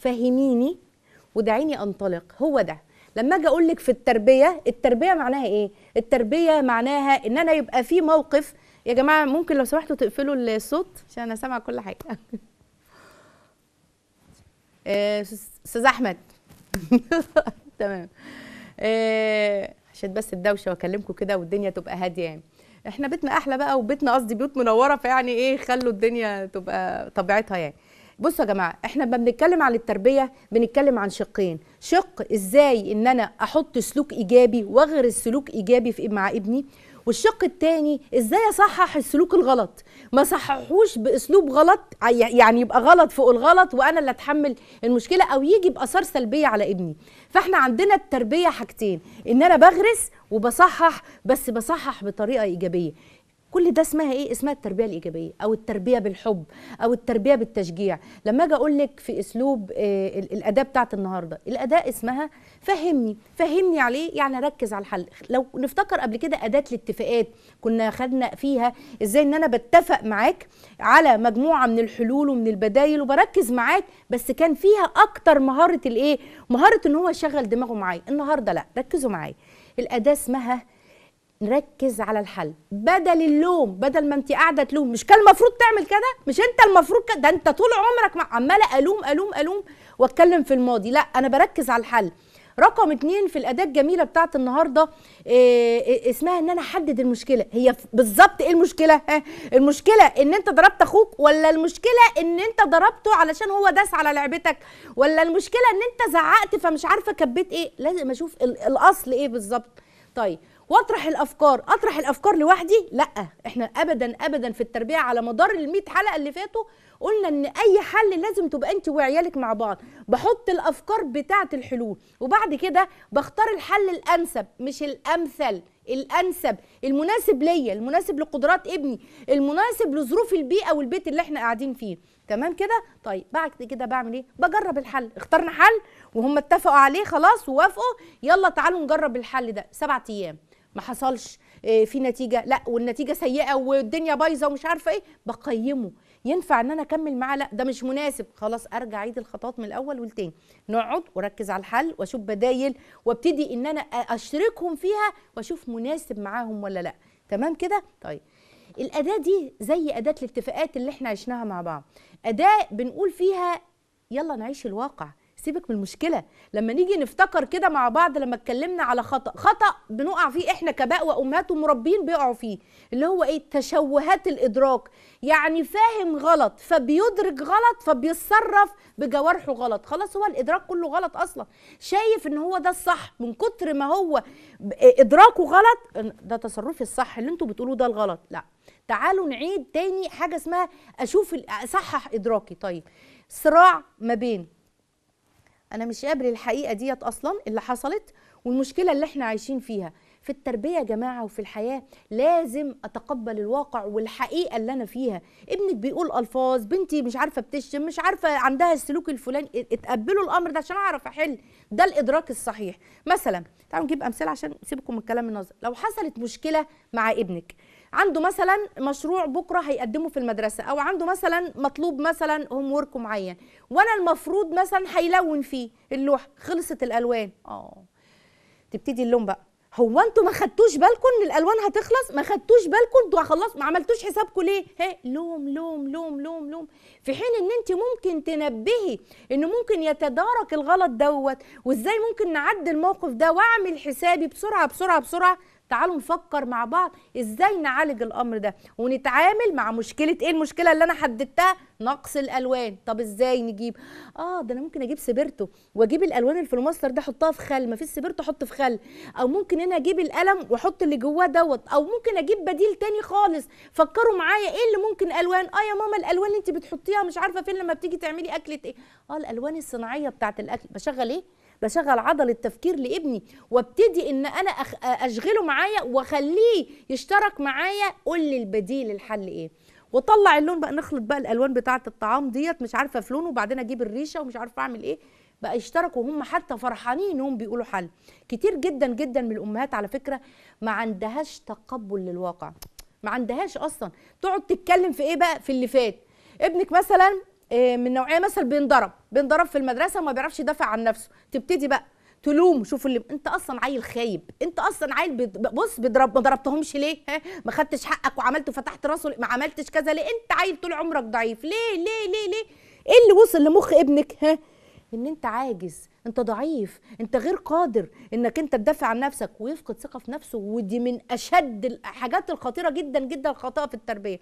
فهميني ودعيني انطلق هو ده لما اجي اقول لك في التربيه التربيه معناها ايه التربيه معناها ان انا يبقى في موقف يا جماعه ممكن لو سمحتوا تقفلوا الصوت عشان انا سامعه كل حاجه آه، استاذ احمد تمام آه، عشان بس الدوشه واكلمكم كده والدنيا تبقى هاديه يعني احنا بيتنا احلى بقى وبيتنا قصدي بيوت منوره فيعني ايه خلوا الدنيا تبقى طبيعتها يعني بصوا يا جماعه احنا لما بنتكلم عن التربيه بنتكلم عن شقين شق ازاي ان انا احط سلوك ايجابي واغرس سلوك ايجابي في مع ابني والشق الثاني ازاي اصحح السلوك الغلط ما صححوش باسلوب غلط يعني يبقى غلط فوق الغلط وانا اللي اتحمل المشكله او يجي باثار سلبيه على ابني فاحنا عندنا التربيه حاجتين ان انا بغرس وبصحح بس بصحح بطريقه ايجابيه كل ده اسمها ايه اسمها التربيه الايجابيه او التربيه بالحب او التربيه بالتشجيع لما اجي اقول لك في اسلوب آه، الاداه بتاعت النهارده الاداه اسمها فهمني فهمني عليه يعني ركز على الحل لو نفتكر قبل كده اداه الاتفاقات كنا خدنا فيها ازاي ان انا بتفق معاك على مجموعه من الحلول ومن البدايل وبركز معاك بس كان فيها اكتر مهاره الايه مهاره ان هو يشغل دماغه معايا النهارده لا ركزوا معايا الاداه اسمها نركز على الحل بدل اللوم بدل ما انت قاعده تلوم مش كان المفروض تعمل كده مش انت المفروض كده ده انت طول عمرك عماله الوم الوم الوم واتكلم في الماضي لا انا بركز على الحل رقم اتنين في الاداه الجميله بتاعت النهارده إيه اسمها ان انا احدد المشكله هي بالظبط ايه المشكله ها المشكله ان انت ضربت اخوك ولا المشكله ان انت ضربته علشان هو داس على لعبتك ولا المشكله ان انت زعقت فمش عارفه كبيت ايه لازم اشوف الاصل ايه بالظبط طيب واطرح الافكار اطرح الافكار لوحدي لا احنا ابدا ابدا في التربيه على مدار ال حلقه اللي فاتوا قلنا ان اي حل لازم تبقى انت وعيالك مع بعض بحط الافكار بتاعه الحلول وبعد كده بختار الحل الانسب مش الامثل الانسب المناسب ليا المناسب لقدرات ابني المناسب لظروف البيئه والبيت اللي احنا قاعدين فيه تمام كده طيب بعد كده بعمل ايه بجرب الحل اخترنا حل وهم اتفقوا عليه خلاص ووافقوا يلا تعالوا نجرب الحل ده سبعة ايام ما حصلش آه، في نتيجه لا والنتيجه سيئه والدنيا بايظه ومش عارفه ايه بقيمه ينفع ان انا اكمل معاه لا ده مش مناسب خلاص ارجع اعيد الخطوات من الاول والتاني نقعد واركز على الحل واشوف بدايل وابتدي ان انا اشركهم فيها واشوف مناسب معاهم ولا لا تمام كده طيب الاداه دي زي اداه الاتفاقات اللي احنا عشناها مع بعض اداه بنقول فيها يلا نعيش الواقع سيبك من المشكله لما نيجي نفتكر كده مع بعض لما اتكلمنا على خطا خطا بنقع فيه احنا كباء وامهات ومربين بيقعوا فيه اللي هو ايه تشوهات الادراك يعني فاهم غلط فبيدرك غلط فبيتصرف بجوارحه غلط خلاص هو الادراك كله غلط اصلا شايف ان هو ده الصح من كتر ما هو ادراكه غلط ده تصرفي الصح اللي انتوا بتقولوه ده الغلط لا تعالوا نعيد تاني حاجه اسمها اشوف اصحح ادراكي طيب صراع ما بين انا مش قابل الحقيقه ديت اصلا اللي حصلت والمشكله اللي احنا عايشين فيها في التربيه يا جماعه وفي الحياه لازم اتقبل الواقع والحقيقه اللي انا فيها ابنك بيقول الفاظ بنتي مش عارفه بتشتم مش عارفه عندها السلوك الفلاني اتقبلوا الامر ده عشان اعرف احل ده الادراك الصحيح مثلا تعالوا نجيب امثله عشان نسيبكم من كلام النظر لو حصلت مشكله مع ابنك عنده مثلا مشروع بكره هيقدمه في المدرسه او عنده مثلا مطلوب مثلا هوم ورك معين وانا المفروض مثلا هيلون فيه اللوحه خلصت الالوان اه تبتدي اللون بقى هو انتوا ما خدتوش بالكم ان الالوان هتخلص ما خدتوش بالكم انتوا خلاص ما عملتوش حسابكم ليه ها لوم لوم لوم لوم لوم في حين ان انت ممكن تنبهي انه ممكن يتدارك الغلط دوت وازاي ممكن نعدي الموقف ده واعمل حسابي بسرعه بسرعه بسرعه تعالوا نفكر مع بعض ازاي نعالج الامر ده ونتعامل مع مشكله ايه المشكله اللي انا حددتها نقص الالوان طب ازاي نجيب اه ده انا ممكن اجيب سبرتو واجيب الالوان اللي في الماستر ده احطها في خل ما فيش سبرتو احط في خل او ممكن انا اجيب القلم واحط اللي جواه دوت او ممكن اجيب بديل تاني خالص فكروا معايا ايه اللي ممكن الوان اه يا ماما الالوان اللي انت بتحطيها مش عارفه فين لما بتيجي تعملي اكله ايه اه الالوان الصناعيه بتاعه الاكل بشغل ايه بشغل عضله تفكير لابني وابتدي ان انا اشغله معايا واخليه يشترك معايا قول لي البديل الحل ايه واطلع اللون بقى نخلط بقى الالوان بتاعه الطعام ديت مش عارفه في لونه وبعدين اجيب الريشه ومش عارفه اعمل ايه بقى يشتركوا هم حتى فرحانين هم بيقولوا حل كتير جدا جدا من الامهات على فكره ما عندهاش تقبل للواقع ما عندهاش اصلا تقعد تتكلم في ايه بقى في اللي فات ابنك مثلا آه، من نوعيه مثلا بينضرب بينضرب في المدرسه وما بيعرفش يدافع عن نفسه تبتدي بقى تلوم شوف اللي انت اصلا عيل خايب انت اصلا عيل بص بيضرب ما ضربتهمش ليه ها ما خدتش حقك وعملت وفتحت راسه ما عملتش كذا ليه انت عيل طول عمرك ضعيف ليه ليه ليه ليه ايه اللي وصل لمخ ابنك ها ان انت عاجز انت ضعيف انت غير قادر انك انت تدافع عن نفسك ويفقد ثقه في نفسه ودي من اشد الحاجات الخطيره جدا جدا الخطا في التربيه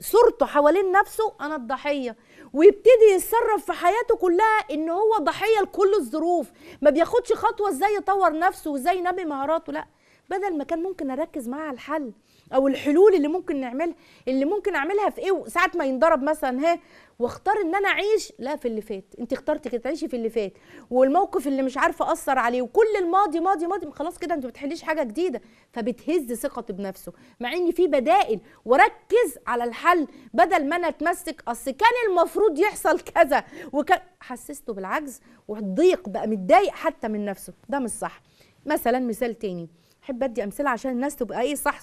صورته حوالين نفسه انا الضحيه ويبتدي يتصرف في حياته كلها ان هو ضحيه لكل الظروف ما بياخدش خطوه ازاي يطور نفسه وازاي ينمي مهاراته لا بدل ما كان ممكن اركز معاه على الحل او الحلول اللي ممكن نعملها اللي ممكن اعملها في ايه ساعه ما ينضرب مثلا ها واختار ان انا اعيش لا في اللي فات انت اخترتي كده تعيشي في اللي فات والموقف اللي مش عارفه اثر عليه وكل الماضي ماضي ماضي خلاص كده انت ما بتحليش حاجه جديده فبتهز ثقتي بنفسه مع ان في بدائل وركز على الحل بدل ما انا اتمسك اصل كان المفروض يحصل كذا وكان حسسته بالعجز والضيق بقى متضايق حتى من نفسه ده مش صح مثلا مثال تاني بحب ادي امثله عشان الناس تبقى ايه صح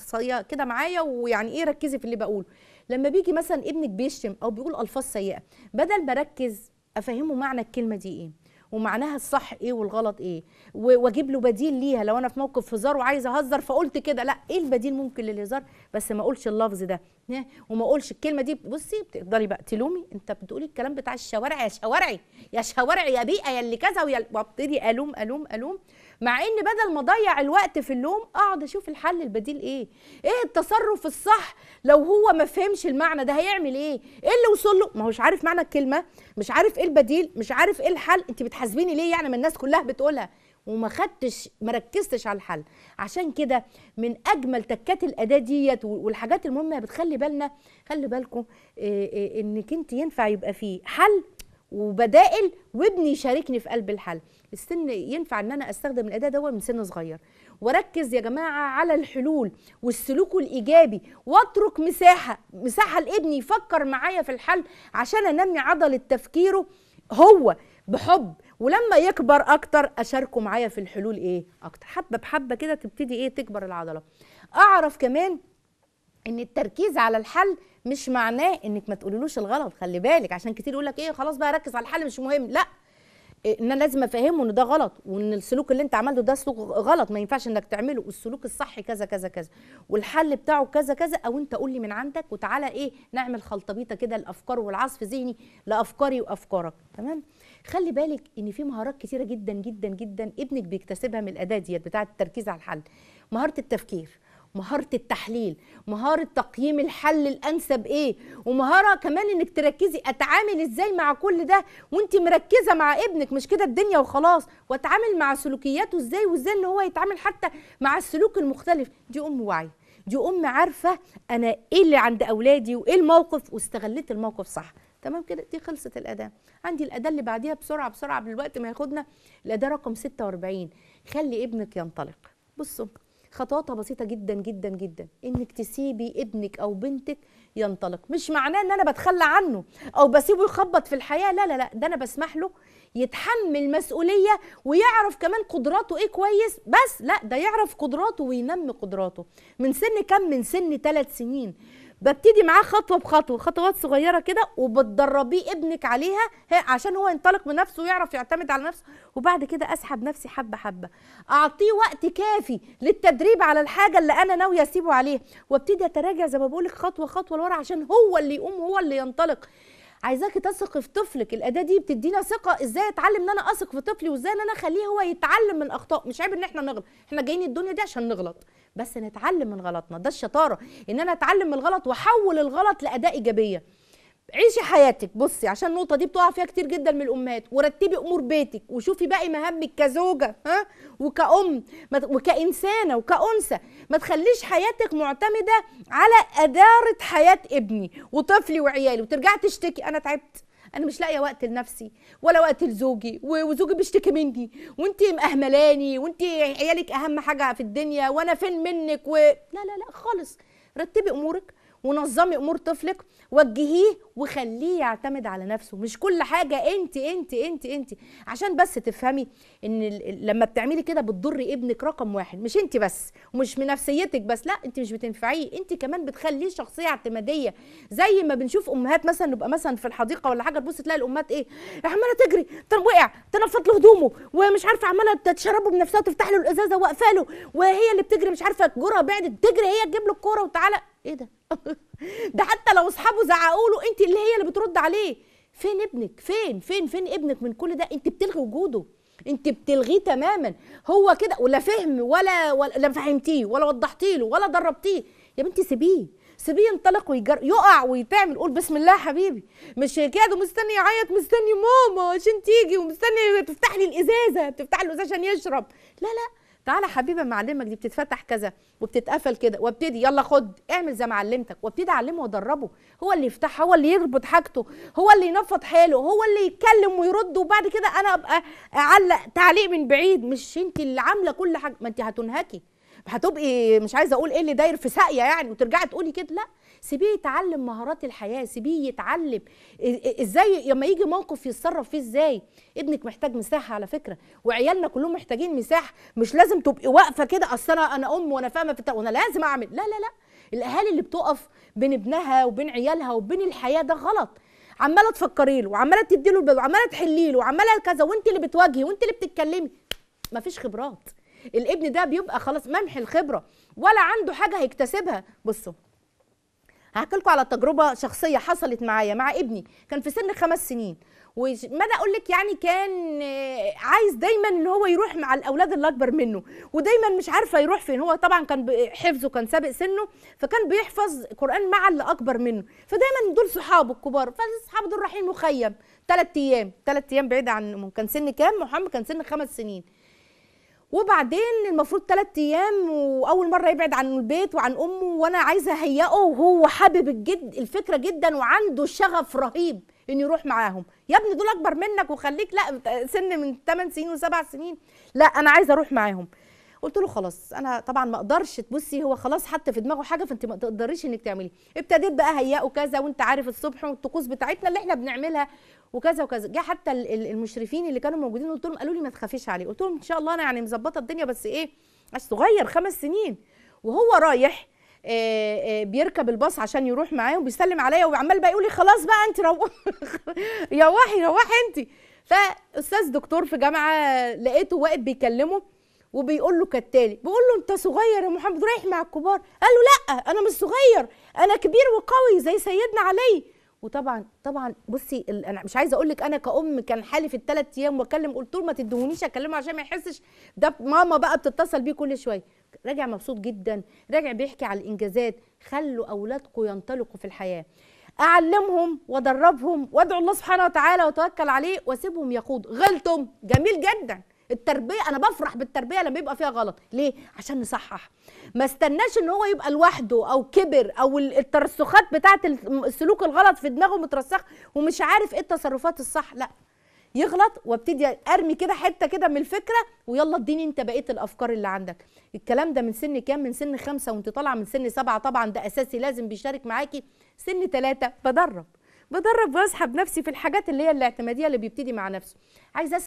كده معايا ويعني ايه ركزي في اللي بقوله لما بيجي مثلا ابنك بيشتم او بيقول الفاظ سيئه بدل ما اركز افهمه معنى الكلمه دي ايه ومعناها الصح ايه والغلط ايه واجيب له بديل ليها لو انا في موقف هزار وعايزه اهزر فقلت كده لا ايه البديل ممكن للهزار بس ما اقولش اللفظ ده وما اقولش الكلمه دي بصي بتقدري بقى تلومي انت بتقولي الكلام بتاع الشوارع يا شوارعي يا شوارعي يا بيئه يا اللي كذا ويا وابتدي الوم الوم الوم مع ان بدل ما اضيع الوقت في اللوم اقعد اشوف الحل البديل ايه ايه التصرف الصح لو هو ما فهمش المعنى ده هيعمل ايه ايه اللي وصل له ما هوش عارف معنى الكلمه مش عارف ايه البديل مش عارف ايه الحل انت بتحاسبيني ليه يعني ما الناس كلها بتقولها وما خدتش ما ركزتش على الحل عشان كده من اجمل تكات الاداه ديت والحاجات المهمه بتخلي بالنا خلي بالكم انك انت ينفع يبقى فيه حل وبدائل وابني يشاركني في قلب الحل السن ينفع ان انا استخدم الاداء دوت من سن صغير وركز يا جماعه على الحلول والسلوك الايجابي واترك مساحه مساحه لابني يفكر معايا في الحل عشان انمي عضله تفكيره هو بحب ولما يكبر اكتر اشاركه معايا في الحلول ايه اكتر حبه بحبه كده تبتدي ايه تكبر العضله اعرف كمان ان التركيز على الحل مش معناه انك ما تقوليلوش الغلط خلي بالك عشان كتير يقول لك ايه خلاص بقى ركز على الحل مش مهم لا ان انا لازم افهمه ان ده غلط وان السلوك اللي انت عملته ده سلوك غلط ما ينفعش انك تعمله والسلوك الصح كذا كذا كذا والحل بتاعه كذا كذا او انت قول لي من عندك وتعالى ايه نعمل خلطبيطه كده الافكار والعصف ذهني لافكاري وافكارك تمام خلي بالك ان في مهارات كتيره جدا جدا جدا ابنك بيكتسبها من الاداه ديت بتاعه التركيز على الحل مهاره التفكير مهاره التحليل مهاره تقييم الحل الانسب ايه ومهاره كمان انك تركزي اتعامل ازاي مع كل ده وانت مركزه مع ابنك مش كده الدنيا وخلاص واتعامل مع سلوكياته ازاي وازاي ان هو يتعامل حتى مع السلوك المختلف دي ام وعي دي ام عارفه انا ايه اللي عند اولادي وايه الموقف واستغليت الموقف صح تمام كده دي خلصت الاداه عندي الاداه اللي بعديها بسرعه بسرعه بالوقت ما ياخدنا الاداه رقم 46 خلي ابنك ينطلق بصوا خطواتها بسيطه جدا جدا جدا انك تسيبي ابنك او بنتك ينطلق مش معناه ان انا بتخلى عنه او بسيبه يخبط في الحياه لا لا لا ده انا بسمح له يتحمل مسؤوليه ويعرف كمان قدراته ايه كويس بس لا ده يعرف قدراته وينمي قدراته من سن كم من سن ثلاث سنين ببتدي معاه خطوه بخطوه خطوات صغيره كده وبتدربيه ابنك عليها عشان هو ينطلق من نفسه ويعرف يعتمد على نفسه وبعد كده اسحب نفسي حبه حبه اعطيه وقت كافي للتدريب على الحاجه اللي انا ناويه اسيبه عليها وابتدي اتراجع زي ما بقول لك خطوه خطوه لورا عشان هو اللي يقوم هو اللي ينطلق عايزاك تثق في طفلك الاداه دي بتدينا ثقه ازاي اتعلم ان انا اثق في طفلي وازاي ان انا اخليه هو يتعلم من اخطاء مش عيب ان احنا نغلط احنا جايين الدنيا دي عشان نغلط بس نتعلم من غلطنا ده الشطاره ان انا اتعلم من الغلط واحول الغلط لاداء ايجابيه عيشي حياتك بصي عشان النقطه دي بتقع فيها كتير جدا من الامهات ورتبي امور بيتك وشوفي باقي مهامك كزوجه ها وكأم وكإنسانه وكأنثى ما تخليش حياتك معتمده على اداره حياه ابني وطفلي وعيالي وترجعي تشتكي انا تعبت انا مش لاقيه وقت لنفسي ولا وقت لزوجي وزوجي بيشتكي مني وانت مأهملاني وانت عيالك اهم حاجه في الدنيا وانا فين منك و... لا لا لا خالص رتبي امورك ونظمي امور طفلك وجهيه وخليه يعتمد على نفسه مش كل حاجه انت انت انت انت عشان بس تفهمي ان لما بتعملي كده بتضري ابنك رقم واحد مش انت بس ومش من نفسيتك بس لا انت مش بتنفعيه انت كمان بتخليه شخصيه اعتماديه زي ما بنشوف امهات مثلا نبقى مثلا في الحديقه ولا حاجه تبص تلاقي الامهات ايه عماله تجري وقع تنفض له هدومه ومش عارفه عماله تشربه بنفسها وتفتح له الازازه واقفه له وهي اللي بتجري مش عارفه الكوره بعدت تجري هي تجيب له الكوره وتعالى ايه ده ده حتى لو اصحابه زعقوا له انت اللي هي اللي بترد عليه فين ابنك فين فين فين ابنك من كل ده انت بتلغي وجوده انت بتلغيه تماما هو كده ولا فهم ولا, ولا فهمتيه ولا وضحتيه له ولا دربتيه يا بنتي سيبيه سيبيه ينطلق ويجر يقع ويتعمل قول بسم الله يا حبيبي مش كده مستني يعيط مستني ماما عشان تيجي ومستني تفتح لي الازازه تفتح له الازازه عشان يشرب لا لا تعالى حبيبي معلمك دي بتتفتح كذا وبتتقفل كده وابتدي يلا خد اعمل زي ما علمتك وابتدي اعلمه وادربه هو اللي يفتح هو اللي يربط حاجته هو اللي ينفض حاله هو اللي يتكلم ويرد وبعد كده انا ابقى اعلق تعليق من بعيد مش انت اللي عامله كل حاجه ما انت هتنهكي هتبقي مش عايزه اقول ايه اللي داير في ساقيه يعني وترجعي تقولي كده لا سيبيه يتعلم مهارات الحياه سيبيه يتعلم ازاي لما يجي موقف يتصرف فيه ازاي ابنك محتاج مساحه على فكره وعيالنا كلهم محتاجين مساحه مش لازم تبقي واقفه كده اصل انا انا ام وانا فاهمه في وانا لازم اعمل لا لا لا الاهالي اللي بتقف بين ابنها وبين عيالها وبين الحياه ده غلط عماله تفكري له وعماله تدي له وعماله تحلي له وعماله كذا وانت اللي بتواجهي وانت اللي بتتكلمي مفيش خبرات الابن ده بيبقى خلاص ممحي الخبره ولا عنده حاجه هيكتسبها بصوا هحكي لكم على تجربه شخصيه حصلت معايا مع ابني كان في سن خمس سنين وماذا اقول لك يعني كان آه، عايز دايما ان هو يروح مع الاولاد اللي اكبر منه ودايما مش عارفه يروح فين هو طبعا كان حفظه كان سابق سنه فكان بيحفظ قران مع اللي اكبر منه فدايما دول صحابه الكبار فاصحابه دول رايحين مخيم ثلاث ايام ثلاث ايام بعيد عن كان سن كام محمد كان سن خمس سنين وبعدين المفروض ثلاث ايام واول مره يبعد عن البيت وعن امه وانا عايزه اهيئه وهو حابب الجد الفكره جدا وعنده شغف رهيب انه يروح معاهم يا ابني دول اكبر منك وخليك لا سن من 8 سنين و7 سنين لا انا عايزه اروح معاهم قلت له خلاص انا طبعا ما اقدرش تبصي هو خلاص حتى في دماغه حاجه فانت ما تقدريش انك تعملي ابتديت بقى هيئه كذا وانت عارف الصبح والطقوس بتاعتنا اللي احنا بنعملها وكذا وكذا جه حتى المشرفين اللي كانوا موجودين قلت لهم قالوا لي ما تخافيش عليه قلت لهم ان شاء الله انا يعني مظبطه الدنيا بس ايه صغير خمس سنين وهو رايح آه، آه، بيركب الباص عشان يروح معايا وبيسلم عليا وعمال بقى يقول لي خلاص بقى انت يا روحي روحي انت فاستاذ دكتور في جامعه لقيته واقف بيكلمه وبيقول له كالتالي بيقول له انت صغير يا محمد رايح مع الكبار قال له لا انا مش صغير انا كبير وقوي زي سيدنا علي وطبعا طبعا بصي انا مش عايزه اقول لك انا كأم كان حالي في الثلاث ايام واكلم قلت له ما تدهونيش اكلمه عشان ما يحسش ده ماما بقى بتتصل بيه كل شويه راجع مبسوط جدا راجع بيحكي على الانجازات خلوا اولادكم ينطلقوا في الحياه اعلمهم وادربهم وادعو الله سبحانه وتعالى وتوكل عليه واسيبهم يقود غلطهم جميل جدا التربيه انا بفرح بالتربيه لما يبقى فيها غلط ليه عشان نصحح ما استناش ان هو يبقى لوحده او كبر او الترسخات بتاعه السلوك الغلط في دماغه مترسخ ومش عارف ايه التصرفات الصح لا يغلط وابتدي ارمي كده حته كده من الفكره ويلا اديني انت بقيه الافكار اللي عندك الكلام ده من سن كام من سن خمسة وانت طالعه من سن سبعة طبعا ده اساسي لازم بيشارك معاكي سن ثلاثة بدرب بدرب واسحب نفسي في الحاجات اللي هي الاعتماديه اللي بيبتدي مع نفسه عايزه